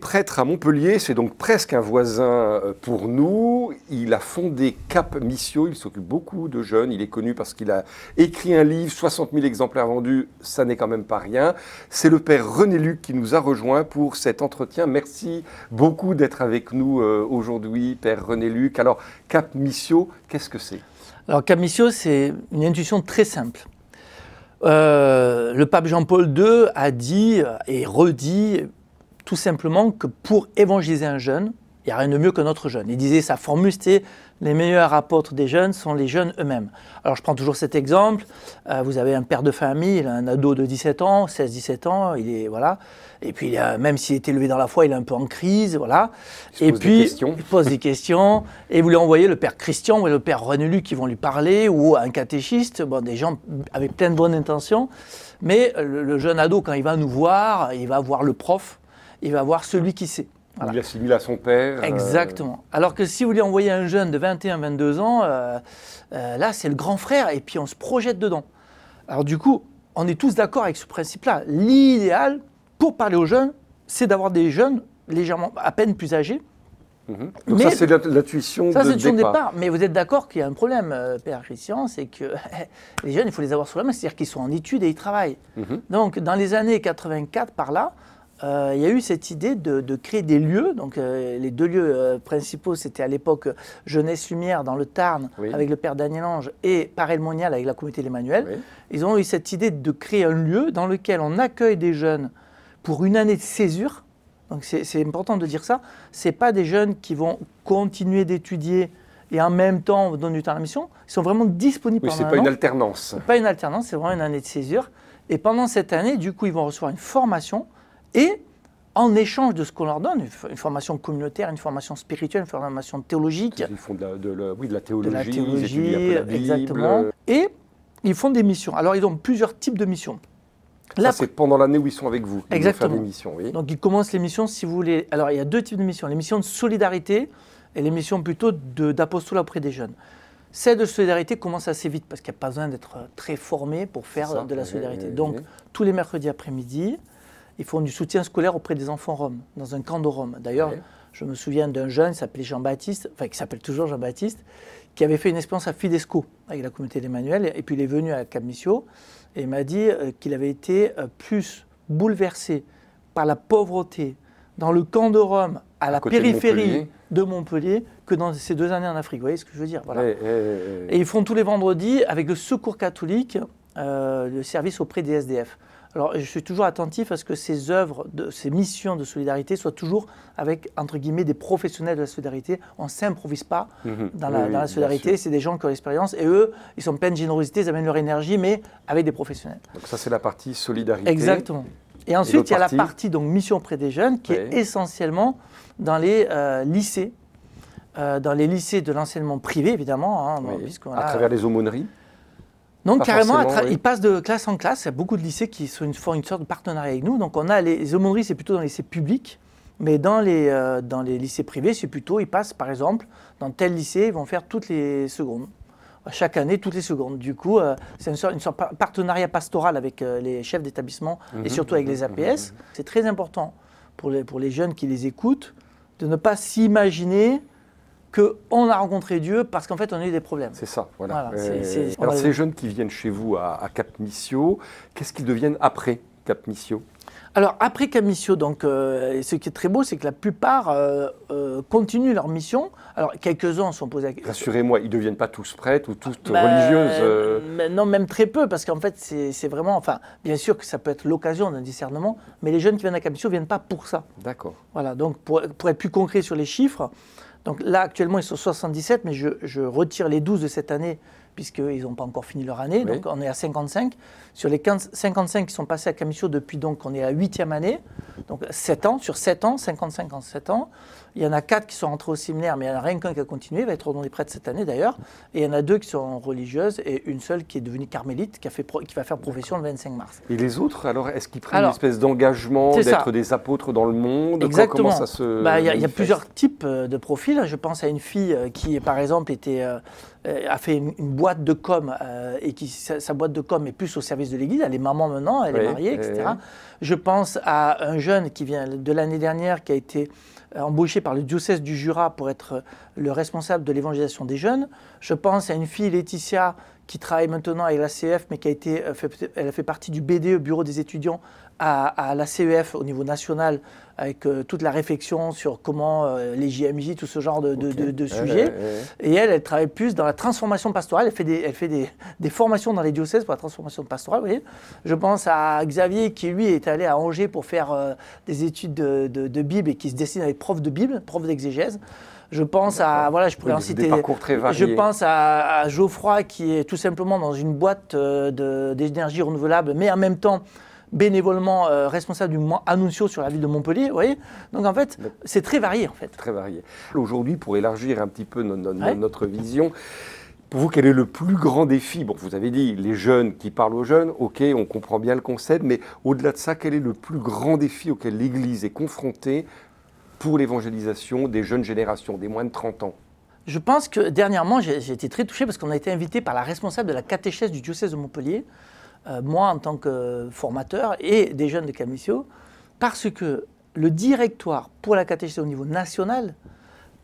prêtre à Montpellier, c'est donc presque un voisin euh, pour nous. Il a fondé Cap Missio, il s'occupe beaucoup de jeunes, il est connu parce qu'il a écrit un livre, 60 000 exemplaires vendus, ça n'est quand même pas rien. C'est le père René Luc qui nous a rejoint pour cet entretien. Merci beaucoup d'être avec nous euh, aujourd'hui, père René Luc. Alors, Cap Missio, qu'est-ce que c'est Alors, Cap Missio, c'est une intuition très simple. Euh, le pape Jean-Paul II a dit et redit tout simplement que pour évangéliser un jeune, il n'y a rien de mieux que notre jeune. Il disait, sa formule, c'était les meilleurs apôtres des jeunes sont les jeunes eux-mêmes. Alors je prends toujours cet exemple, euh, vous avez un père de famille, il a un ado de 17 ans, 16-17 ans, il est, voilà, et puis même s'il est élevé dans la foi, il est un peu en crise, voilà, et puis il pose des questions, et vous lui envoyez le père Christian ou le père René Luc qui vont lui parler, ou un catéchiste, bon, des gens avec plein de bonnes intentions, mais le jeune ado, quand il va nous voir, il va voir le prof, il va voir celui qui sait. Il Il assimile à son père. Euh. Exactement. Alors que si vous voulez envoyer un jeune de 21-22 ans, euh, euh, là c'est le grand frère et puis on se projette dedans. Alors du coup, on est tous d'accord avec ce principe-là. L'idéal pour parler aux jeunes, c'est d'avoir des jeunes légèrement, à peine plus âgés. Mhm. Donc ça c'est l'intuition de ça, c'est départ. De départ. Mais vous êtes d'accord qu'il y a un problème, Père Christian, c'est que les jeunes, il faut les avoir sur la main, c'est-à-dire qu'ils sont en études et ils travaillent. Mhm. Donc dans les années 84 par là, euh, il y a eu cette idée de, créer des lieux. Donc, euh, les deux lieux euh, principaux, c'était à l'époque Jeunesse Lumière dans le Tarn avec le père Daniel Ange et le Monial avec la communauté l'Emmanuel. Ils ont eu cette idée de créer un lieu dans lequel on accueille des jeunes pour une année de césure. Donc, c'est important de dire ça. Ce pas des jeunes qui vont continuer d'étudier et en même temps donner du temps à la mission. Ils sont vraiment disponibles C'est pas une alternance. Pas une alternance, c'est vraiment une année de césure. Et pendant cette année, du coup, ils vont recevoir une formation et en échange de ce qu'on leur donne, une formation communautaire, une formation spirituelle, une formation théologique. Ils font de la, oui, de la théologie, de la théologie la exactement. Et ils font des missions. Alors, ils ont plusieurs types de missions. Là, c'est pendant l'année où ils sont avec vous. Ils exactement. missions, Donc, ils commencent les missions, si vous voulez. Alors, il y a deux types de missions les missions de solidarité et les missions plutôt d'apostolat auprès des jeunes. Celles de solidarité commence assez vite parce qu'il n'y a pas besoin d'être euh, très formé pour faire de la solidarité. Donc, tous les mercredis après-midi, ils font du soutien scolaire auprès des enfants roms, dans un camp de Roms. D'ailleurs, je me souviens d'un jeune qui s'appelait Jean-Baptiste, enfin qui s'appelle toujours Jean-Baptiste, qui avait fait une expérience à Fidesco avec la communauté d'Emmanuel, et puis il est venu à Camissio et il m'a dit euh, qu'il avait été euh, plus bouleversé par la pauvreté dans le camp de Rome, à, la périphérie de Montpellier, que dans ces deux années en Afrique. Vous voyez ce que je veux dire Et ils font tous les vendredis avec le Secours catholique euh, le service auprès des SDF. Alors, je suis toujours attentif à ce que ces œuvres, ces missions de solidarité soient toujours avec, entre guillemets, des professionnels de la solidarité. On ne s'improvise pas mhm. dans, la, solidarité. C'est des gens qui ont l'expérience et eux, ils sont pleins de générosité, ils amènent leur énergie, mais avec des professionnels. Donc, ça, c'est la partie solidarité. Exactement. Et ensuite, il y a la partie donc, mission auprès des jeunes qui est essentiellement dans les euh, lycées. Euh, dans les lycées de l'enseignement privé, évidemment. Hein, à travers les aumôneries donc, carrément, ils passent de classe en classe. Il y a beaucoup de lycées qui font une sorte de partenariat avec nous. Donc, on a les, aumôneries, c'est plutôt dans les lycées publics. Mais dans les, euh, dans les lycées privés, c'est plutôt, ils passent par exemple, dans tel lycée, ils vont faire toutes les secondes. Chaque année, toutes les secondes. Du coup, euh, c'est une sorte, de partenariat pastoral avec euh, les chefs d'établissement et mhm, surtout avec mhm, les mhm, APS. c'est très important pour les, pour les jeunes qui les écoutent de ne pas s'imaginer qu'on a rencontré Dieu parce qu'en fait on a eu des problèmes. C'est ça, voilà. Euh, alors ces jeunes qui viennent chez vous à, Cap Missio, qu'est-ce qu'ils deviennent après Cap Missio alors après cap donc euh, ce qui est très beau, c'est que la plupart euh, continuent leur mission. Alors quelques-uns sont posés. À... Rassurez-moi, ils ne deviennent pas tous prêtres ou toutes bah, religieuses. Mais non, même très peu, parce qu'en fait c'est, vraiment, enfin, bien sûr que ça peut être l'occasion d'un discernement, mais les jeunes qui viennent à Cap-Missio ne viennent pas pour ça. D'accord. Voilà, donc pour, être plus concret sur les chiffres, donc là, actuellement, ils sont 77, mais je, je retire les 12 de cette année puisqu'ils n'ont pas encore fini leur année. Donc on est à 55. Sur les 55 qui sont passés à Camisio, depuis donc, on est à 8e année. Donc 7 ans, sur 7 ans, 55 en 7 ans. Il y en a 4 qui sont rentrés au séminaire, mais il n'y en a rien qu'un qui a continué, il va être ordonné prêtre cette année d'ailleurs. Et il y en a 2 qui sont religieuses et une seule qui est devenue carmélite, qui, a fait qui va faire profession le 25 mars. Et les autres, alors, est-ce qu'ils prennent une espèce d'engagement d'être des apôtres dans le monde Exactement. Bah, il se... y, a plusieurs types euh, de profils. Je pense à une fille euh, qui, par exemple, était euh, euh, a fait une, boîte de com euh, et qui sa, boîte de com est plus au service de l'Église. Elle est maman maintenant, elle est mariée, etc. Je pense à un jeune qui vient de l'année dernière, qui a été euh, embauché par le diocèse du Jura pour être le responsable de l'évangélisation des jeunes. Je pense à une fille, Laetitia, qui travaille maintenant avec la CEF, mais qui a été, euh, fait, elle a fait partie du BDE, Bureau des étudiants, à, la CEF au niveau national, avec euh, toute la réflexion sur comment euh, les JMJ, tout ce genre de, sujets. Et elle, elle travaille plus dans la transformation pastorale. Elle fait des, elle fait des, formations dans les diocèses pour la transformation pastorale. Vous voyez Je pense à Xavier qui, lui, est allé à Angers pour faire des études de, Bible et qui se dessine avec prof de Bible, prof d'exégèse. Je pense à voilà, je pourrais citer. Je pense à, Geoffroy qui est tout simplement dans une boîte euh, d'énergie renouvelable, mais en même temps bénévolement euh, responsable du mouvement Annuncio sur la ville de Montpellier, vous voyez Donc en fait, c'est très varié en fait. Très varié. Aujourd'hui, pour élargir un petit peu notre vision, pour vous, quel est le plus grand défi Bon, vous avez dit les jeunes qui parlent aux jeunes, ok, on comprend bien le concept, mais au-delà de ça, quel est le plus grand défi auquel l'Église est confrontée pour l'évangélisation des jeunes générations, des moins de 30 ans Je pense que dernièrement, j'ai été très touché parce qu'on a été invité par la responsable de la catéchèse du diocèse de Montpellier, euh, moi en tant que formateur et des jeunes de Camusio, parce que le directoire pour la catéchèse au niveau national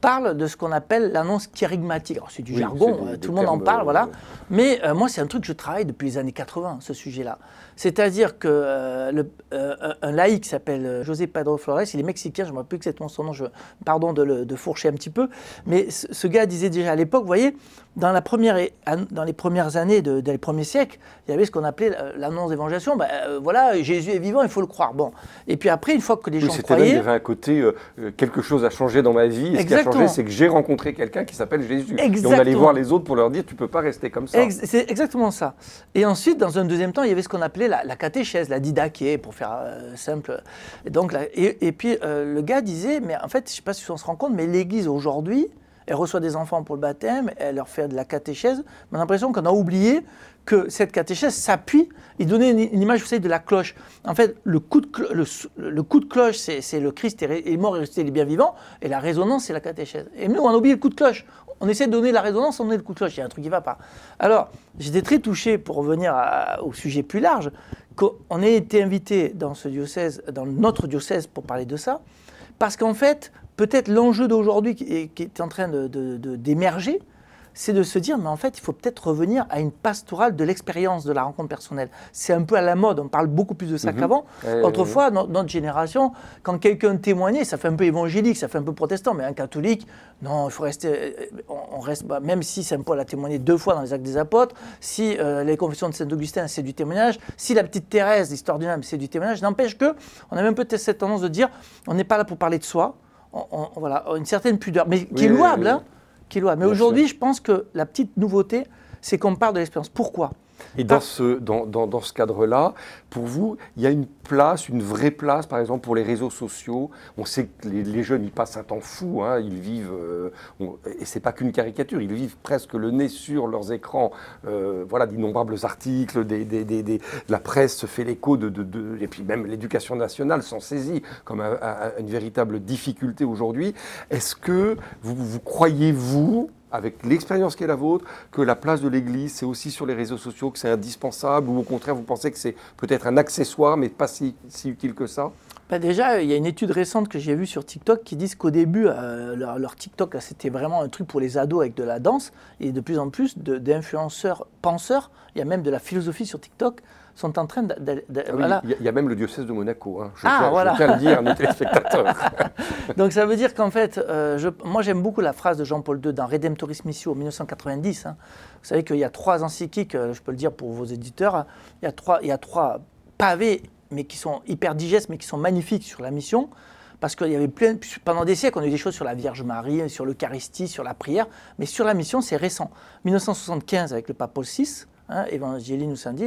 parle de ce qu'on appelle l'annonce kérigmatique. Alors, c'est du jargon, euh, tout le monde en parle, voilà. Euh, mais euh, moi, c'est un truc que je travaille depuis les années 80, ce sujet-là. C'est-à-dire que laïc le, un laïc s'appelle José Pedro Flores, il est mexicain, je ne me rappelle plus exactement son nom, je, pardon de le fourcher un petit peu, mais ce gars disait déjà à l'époque, vous voyez, dans, la première, dans les premières années, de, dans les premiers siècles, il y avait ce qu'on appelait l'annonce d'évangélisation, ben, voilà, Jésus est vivant, il faut le croire. Bon. Et puis après, une fois que les gens croyaient... là, il y avait un côté, quelque chose a changé dans ma vie, c'est que j'ai rencontré quelqu'un qui s'appelle Jésus. Et on allait voir les autres pour leur dire, tu peux pas rester comme ça. c'est exactement ça. Et ensuite, dans un deuxième temps, il y avait ce qu'on appelait la, la, catéchèse, la didaquée, pour faire euh, simple. Et, donc, et, puis, euh, le gars disait, mais en fait, je sais pas si on se rend compte, mais l'Église aujourd'hui, elle reçoit des enfants pour le baptême, elle leur fait de la catéchèse. On l'impression qu'on a oublié que cette catéchèse s'appuie il donnait une, image, vous savez, de la cloche. En fait, le coup de, cloche, le, coup de cloche, c'est, le Christ est, mort et est les bien vivant, et la résonance, c'est la catéchèse. Et nous, on a oublié le coup de cloche. On essaie de donner la résonance, on donne le coup de cloche. Il y a un truc qui ne va pas. Alors, j'étais très touché, pour revenir au sujet plus large, qu'on ait été invité dans ce diocèse, dans notre diocèse, pour parler de ça, parce qu'en fait, peut-être l'enjeu d'aujourd'hui qui, est en train d'émerger, de, d'émerger c'est de se dire, mais en fait, il faut peut-être revenir à une pastorale de l'expérience de la rencontre personnelle. C'est un peu à la mode, on parle beaucoup plus de ça mhm. qu'avant. Autrefois, dans notre génération, quand quelqu'un témoignait, ça fait un peu évangélique, ça fait un peu protestant, mais un catholique, non, il faut rester, euh, on, reste, bah, même si Saint Paul a témoigné deux fois dans les Actes des Apôtres, si euh, les confessions de Saint-Augustin, c'est du témoignage, si la petite Thérèse, l'histoire du âme, c'est du témoignage, n'empêche que on a même peut-être cette tendance de dire, on n'est pas là pour parler de soi, on, voilà, une certaine pudeur, mais qui est louable. Hein, ah, mais aujourd'hui, je pense que la petite nouveauté, c'est qu'on part de l'expérience. Pourquoi et dans ah. ce, dans, ce cadre-là, pour vous, il y a une place, une vraie place, par exemple, pour les réseaux sociaux. On sait que les, jeunes, ils passent un temps fou, hein, ils vivent, euh, et c'est pas qu'une caricature, ils vivent presque le nez sur leurs écrans, euh, voilà, d'innombrables articles, la presse se fait l'écho, de, et puis même l'éducation nationale s'en saisit comme une véritable difficulté aujourd'hui. Est-ce que vous croyez, vous, avec l'expérience qui est la vôtre, que la place de l'Église, c'est aussi sur les réseaux sociaux, que c'est indispensable, ou au contraire, vous pensez que c'est peut-être un accessoire, mais pas si, utile que ça bah, déjà, il y a une étude récente que j'ai vue sur TikTok qui disent qu'au début, euh, leur, TikTok, c'était vraiment un truc pour les ados avec de la danse. Et de plus en plus d'influenceurs penseurs, il y a même de la philosophie sur TikTok, sont en train d'aller… Ah il y, a même le diocèse de Monaco, hein. je, ah, voilà. le dire à nos téléspectateurs. Donc ça veut dire qu'en fait, euh, moi j'aime beaucoup la phrase de Jean-Paul II dans Redemptoris Missio en 1990. Hein. Vous savez qu'il y a trois encycliques, euh, je peux le dire pour vos éditeurs, hein. il y trois, il y a trois pavés mais qui sont hyper digestes, mais qui sont magnifiques sur la mission. Parce qu'il y avait plein, pendant des siècles, on a eu des choses sur la Vierge Marie, sur l'Eucharistie, sur la prière, mais sur la mission, c'est récent. 1975, avec le pape Paul VI, Hein, dit,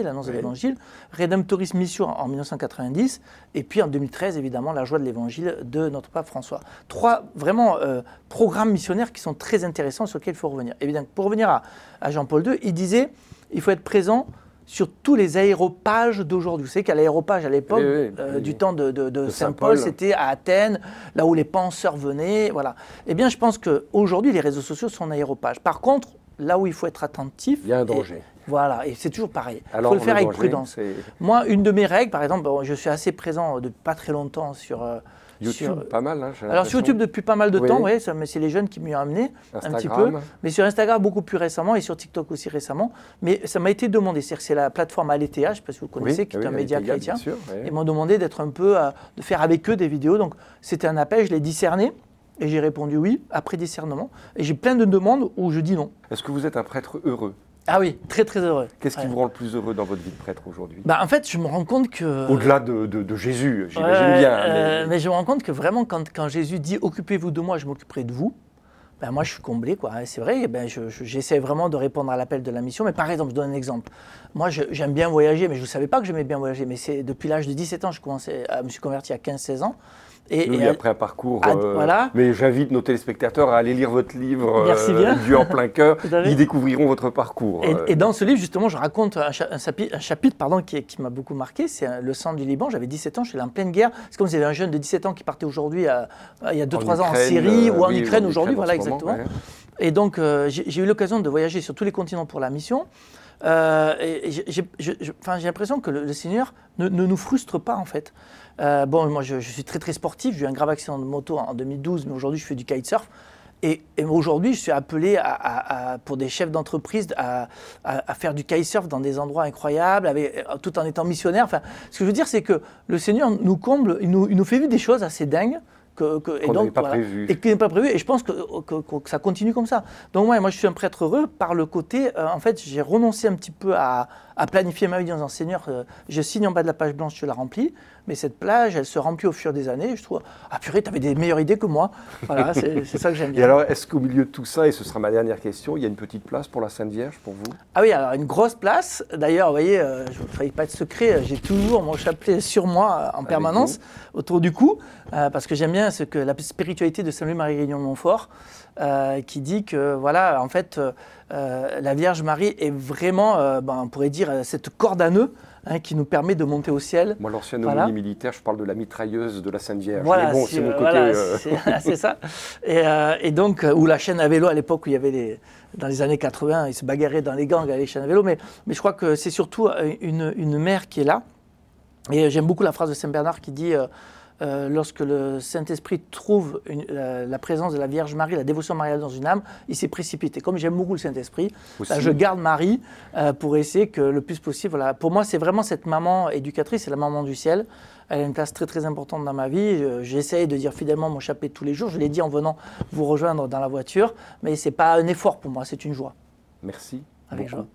l'annonce de l'Évangile, Redemptoris Mission en 1990, et puis en 2013, évidemment, la joie de l'Évangile de notre pape François. Trois vraiment euh, programmes missionnaires qui sont très intéressants sur lesquels il faut revenir. Évidemment pour revenir à, à Jean-Paul II, il disait il faut être présent sur tous les aéropages d'aujourd'hui. Vous savez qu'à l'aéropage, à l'époque, euh, du temps de, Saint-Paul, c'était à Athènes, là où les penseurs venaient. Voilà. Eh bien, je pense qu'aujourd'hui, les réseaux sociaux sont en aéropage. Par contre, là où il faut être attentif. Il y a un danger. voilà, et c'est toujours pareil. Il faut le faire avec prudence. Moi, une de mes règles, par exemple, je suis assez présent depuis pas très longtemps sur. Euh, YouTube, pas mal. Hein, Alors sur YouTube depuis pas mal de temps, mais c'est les jeunes qui m'y ont amené un petit peu. Mais sur Instagram beaucoup plus récemment et sur TikTok aussi récemment. Mais ça m'a été demandé, cest que c'est la plateforme à je parce que vous connaissez, qui est un média chrétien. et m'ont demandé d'être un peu, euh, de faire avec eux des vidéos. Donc c'était un appel, je l'ai discerné. Et j'ai répondu oui, après discernement. Et j'ai plein de demandes où je dis non. Est-ce que vous êtes un prêtre heureux ah oui, très très heureux. Qu'est-ce qui vous rend le plus heureux dans votre vie de prêtre aujourd'hui bah, En fait, je me rends compte que... Au-delà de, de, Jésus, j'imagine bien. Euh, mais... je me rends compte que vraiment, quand, Jésus dit « occupez-vous de moi, je m'occuperai de vous ben, », moi, je suis comblé, quoi. C'est vrai, ben, j'essaie vraiment de répondre à l'appel de la mission. Mais par exemple, je donne un exemple. Moi, j'aime bien voyager, mais je ne savais pas que j'aimais bien voyager. Mais c'est depuis l'âge de 17 ans, je, commençais, je me suis converti à 15-16 ans. Et, après un parcours. Ah, euh, mais j'invite nos téléspectateurs à aller lire votre livre euh, Merci Dieu en plein cœur. Ils découvriront votre parcours. Euh. Et, dans ce livre, justement, je raconte un, chapitre, pardon, qui, m'a beaucoup marqué. C'est le sang du Liban. J'avais 17 ans, je suis en pleine guerre. C'est comme si j'avais un jeune de 17 ans qui partait aujourd'hui, il y a 2-3 ans en Syrie ou en Ukraine aujourd'hui. Voilà, exactement. Et donc, j'ai eu l'occasion de voyager sur tous les continents pour la mission. Euh, j'ai l'impression que le, Seigneur ne, nous frustre pas en fait. Euh, bon, moi je, suis très très sportif, j'ai eu un grave accident de moto en 2012, mais aujourd'hui je fais du kitesurf. Et, et aujourd'hui, je suis appelé pour des chefs d'entreprise à, faire du kitesurf dans des endroits incroyables, euh, tout en étant missionnaire. Enfin, ce que je veux dire, c'est que le Seigneur nous comble, il nous, il nous fait vivre des choses assez dingues et qui n'est pas prévu. Et je pense que, ça continue comme ça. Donc ouais, moi je suis un prêtre heureux par le côté, euh, en fait, j'ai renoncé un petit peu à, planifier ma vie dans disant Seigneur, euh, je signe en bas de la page blanche, je la remplis mais cette plage, elle se remplit au fur des années. Je trouve, ah purée, tu avais des meilleures idées que moi. Voilà, c'est ça que j'aime bien. Et alors, est-ce qu'au milieu de tout ça, et ce sera ma dernière question, il y a une petite place pour la Sainte Vierge pour vous Ah oui, alors une grosse place. D'ailleurs, vous voyez, euh, je ne trahis pas de secret, euh, j'ai toujours mon chapelet sur moi euh, en permanence, autour du cou, parce que j'aime bien ce que la spiritualité de Saint-Louis-Marie réunion Montfort, qui dit que, voilà, en fait, la Vierge Marie est vraiment, ben, on pourrait dire, cette corde à nœud Hein, qui nous permet de monter au ciel. Moi, l'ancienne voilà. militaire, je parle de la mitrailleuse de la saint Vierge. Voilà, c'est mon euh, côté. Euh, c'est ça. Et, euh, donc, ou la chaîne à vélo à l'époque où il y avait les, dans les années 80, ils se bagarraient dans les gangs à les chaînes à vélo. Mais, je crois que c'est surtout une, une mère qui est là. Et j'aime beaucoup la phrase de Saint Bernard qui dit euh, lorsque le Saint-Esprit trouve la, présence de la Vierge Marie, la dévotion mariale dans une âme, il s'est précipité. comme j'aime beaucoup le Saint-Esprit, ben, je garde Marie euh, pour essayer que le plus possible. Voilà. Pour moi, c'est vraiment cette maman éducatrice, c'est la maman du ciel. Elle a une place très très importante dans ma vie. J'essaye de dire fidèlement mon chapelet tous les jours. Je l'ai dit en venant vous rejoindre dans la voiture, mais ce n'est pas un effort pour moi, c'est une joie. Merci. Avec joie.